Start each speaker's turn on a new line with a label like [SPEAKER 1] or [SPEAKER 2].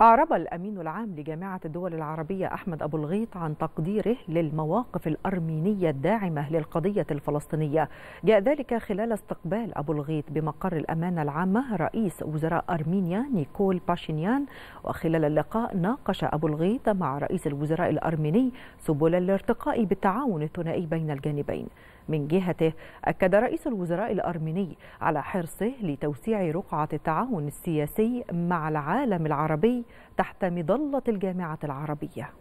[SPEAKER 1] أعرب الأمين العام لجامعة الدول العربية أحمد أبو الغيط عن تقديره للمواقف الأرمينية الداعمة للقضية الفلسطينية جاء ذلك خلال استقبال أبو الغيط بمقر الأمانة العامة رئيس وزراء أرمينيا نيكول باشينيان وخلال اللقاء ناقش أبو الغيط مع رئيس الوزراء الأرميني سبل الارتقاء بالتعاون الثنائي بين الجانبين من جهته أكد رئيس الوزراء الأرميني على حرصه لتوسيع رقعة التعاون السياسي مع العالم العربي تحت مظلة الجامعة العربية